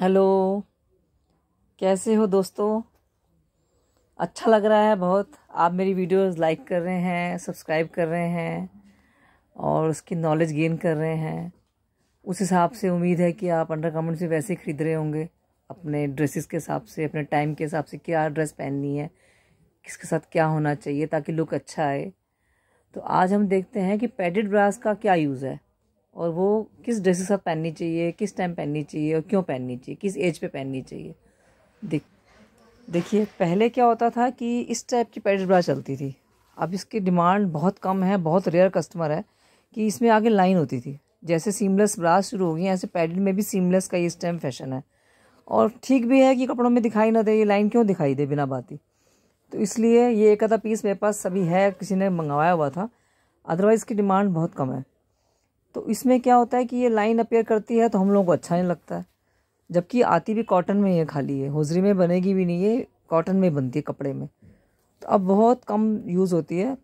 Hello कैसे हो दोस्तों अच्छा लग रहा है बहुत आप मेरी वीडियोस लाइक कर रहे हैं सब्सक्राइब कर रहे हैं और उसकी नॉलेज गेन कर रहे हैं उस हिसाब से उम्मीद है कि आप अंडर कमेंट से वैसे ख़रीद रहे होंगे अपने ड्रेसेस के हिसाब से अपने टाइम के हिसाब से क्या ड्रेस पहननी है किसके साथ क्या होना चाहिए ताकि लुक अच्छा आए तो आज हम देखते हैं कि पैडेड ब्रास का क्या यूज़ है और वो किस ड्रेसेस साथ पहननी चाहिए किस टाइम पहननी चाहिए और क्यों पहननी चाहिए किस एज पे पहननी चाहिए देख देखिए पहले क्या होता था कि इस टाइप की पैडेड ब्रा चलती थी अब इसकी डिमांड बहुत कम है बहुत रेयर कस्टमर है कि इसमें आगे लाइन होती थी जैसे सीमलेस ब्रा शुरू हो गई ऐसे पैडेड में भी सीमलेस का इस टाइम फैशन है और ठीक भी है कि कपड़ों में दिखाई ना दे ये लाइन क्यों दिखाई दे बिना बाती तो इसलिए ये एक आधा पीस मेरे पास सभी है किसी ने मंगवाया हुआ था अदरवाइज़ की डिमांड बहुत कम है तो इसमें क्या होता है कि ये लाइन अपेयर करती है तो हम लोगों को अच्छा नहीं लगता है जबकि आती भी कॉटन में ही है खाली है होजरी में बनेगी भी नहीं है कॉटन में बनती है कपड़े में तो अब बहुत कम यूज़ होती है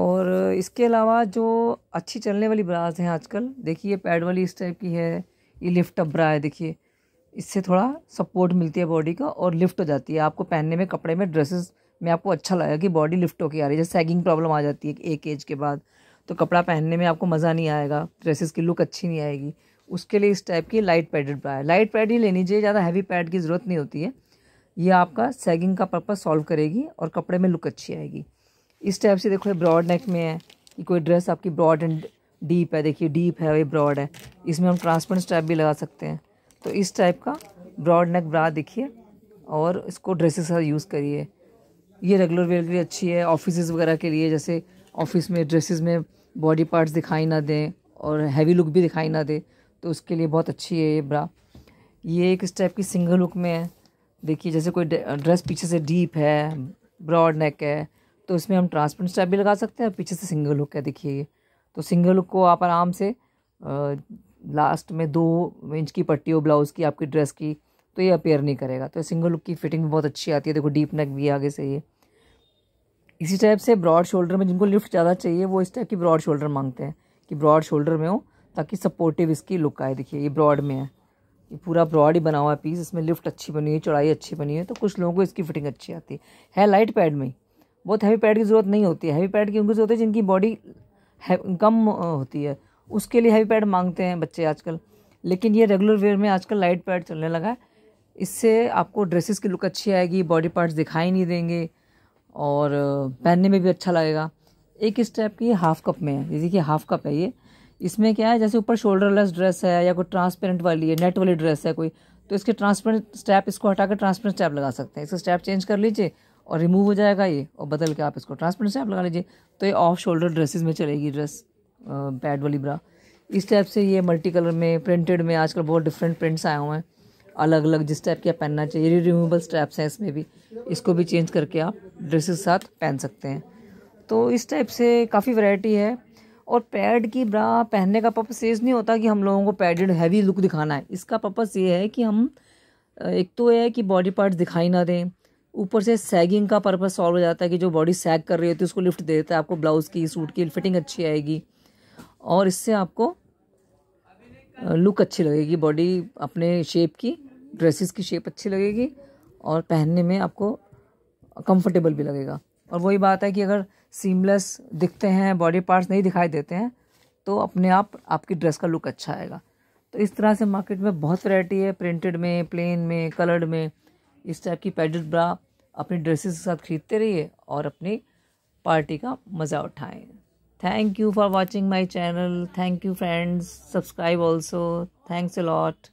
और इसके अलावा जो अच्छी चलने वाली ब्राज हैं आजकल देखिए पैड वाली इस टाइप की है ये लिफ्ट अप ब्रा है देखिए इससे थोड़ा सपोर्ट मिलती है बॉडी का और लिफ्ट हो जाती है आपको पहनने में कपड़े में ड्रेसेस में आपको अच्छा लगेगा कि बॉडी लिफ्ट होकर आ रही है जैसे सैगिंग प्रॉब्लम आ जाती है एक एज के बाद तो कपड़ा पहनने में आपको मज़ा नहीं आएगा ड्रेसेस की लुक अच्छी नहीं आएगी उसके लिए इस टाइप की लाइट पैडेड ब्रा है लाइट पैड ही लेनी चाहिए ज़्यादा हैवी पैड की ज़रूरत नहीं होती है ये आपका सैगिंग का पर्पज़ सॉल्व करेगी और कपड़े में लुक अच्छी आएगी इस टाइप से देखो ये ब्रॉड नेक में है कि कोई ड्रेस आपकी ब्रॉड एंड डीप है देखिए डीप है ये ब्रॉड है इसमें हम ट्रांसपेरेंट स्टाइप भी लगा सकते हैं तो इस टाइप का ब्रॉड नेक ब्रा देखिए और इसको ड्रेसेस का यूज़ करिए ये रेगुलर वेयर के लिए अच्छी है ऑफिस वगैरह के लिए जैसे ऑफिस में ड्रेसेस में बॉडी पार्ट्स दिखाई ना दें और हैवी लुक भी दिखाई ना दे तो उसके लिए बहुत अच्छी है ये ब्रा ये एक इस टाइप की सिंगल लुक में है देखिए जैसे कोई ड्रेस पीछे से डीप है ब्रॉड नेक है तो इसमें हम ट्रांसपेरेंट स्टेप भी लगा सकते हैं पीछे से सिंगल लुक है देखिए ये तो सिंगल लुक को आप आराम से आ, लास्ट में दो इंच की पट्टी हो ब्लाउज़ की आपकी ड्रेस की तो ये अपेयर नहीं करेगा तो सिंगल लुक की फिटिंग भी बहुत अच्छी आती है देखो डीप नेक भी आगे से ये इसी टाइप से ब्रॉड शोल्डर में जिनको लिफ्ट ज़्यादा चाहिए वो इस टाइप की ब्रॉड शोल्डर मांगते हैं कि ब्रॉड शोल्डर में हो ताकि सपोर्टिव इसकी लुक आए देखिए ये ब्रॉड में है ये पूरा ब्रॉड ही बना हुआ है पीस इसमें लिफ्ट अच्छी बनी हुई है चौड़ाई अच्छी बनी हुई है तो कुछ लोगों को इसकी फिटिंग अच्छी आती है, लाइट पैड में बहुत हैवी पैड की ज़रूरत नहीं होती हैवी पैड की उनकी ज़रूरत है जिनकी बॉडी कम होती है उसके लिए हैवी पैड मांगते हैं बच्चे आजकल लेकिन ये रेगुलर वेयर में आजकल लाइट पैड चलने लगा है इससे आपको ड्रेसेस की लुक अच्छी आएगी बॉडी पार्ट्स दिखाई नहीं देंगे और पहनने में भी अच्छा लगेगा एक इस टाइप की हाफ़ कप में है जैसे कि हाफ़ कप है ये इसमें क्या है जैसे ऊपर शोल्डरलेस ड्रेस है या कोई ट्रांसपेरेंट वाली है नेट वाली ड्रेस है कोई तो इसके ट्रांसपेरेंट स्टैप इसको हटाकर ट्रांसपेरेंट स्टैप लगा सकते हैं इसका स्टैप चेंज कर लीजिए और रिमूव हो जाएगा ये और बदल के आप इसको ट्रांसपेरेंट स्टैप लगा लीजिए तो ये ऑफ शोल्डर ड्रेसेस में चलेगी ड्रेस पैड वाली ब्रा इस टाइप से ये मल्टी कलर में प्रिंटेड में आजकल बहुत डिफरेंट प्रिंट्स आए हुए हैं अलग अलग जिस टाइप के आप पहनना चाहिए रिमूवेबल स्ट्रैप्स हैं इसमें भी इसको भी चेंज करके आप ड्रेसेस के साथ पहन सकते हैं तो इस टाइप से काफ़ी वैरायटी है और पैड की ब्रा पहनने का पर्पज ये नहीं होता कि हम लोगों को पैडेड हैवी लुक दिखाना है इसका पर्पज़ ये है कि हम एक तो है कि बॉडी पार्ट्स दिखाई ना दें ऊपर से सैगिंग का पर्पज़ सॉल्व हो जाता है कि जो बॉडी सैग कर रही होती है उसको लिफ्ट दे देता है आपको ब्लाउज़ की सूट की फिटिंग अच्छी आएगी और इससे आपको लुक अच्छी लगेगी बॉडी अपने शेप की ड्रेसेस की शेप अच्छी लगेगी और पहनने में आपको कंफर्टेबल भी लगेगा और वही बात है कि अगर सीमलेस दिखते हैं बॉडी पार्ट्स नहीं दिखाई देते हैं तो अपने आप आपकी ड्रेस का लुक अच्छा आएगा तो इस तरह से मार्केट में बहुत वैरायटी है प्रिंटेड में प्लेन में कलर्ड में इस टाइप की पैडेड ब्रा अपनी ड्रेसेस के साथ खरीदते रहिए और अपनी पार्टी का मज़ा उठाएँ Thank you for watching my channel. Thank you friends. Subscribe also. Thanks a lot.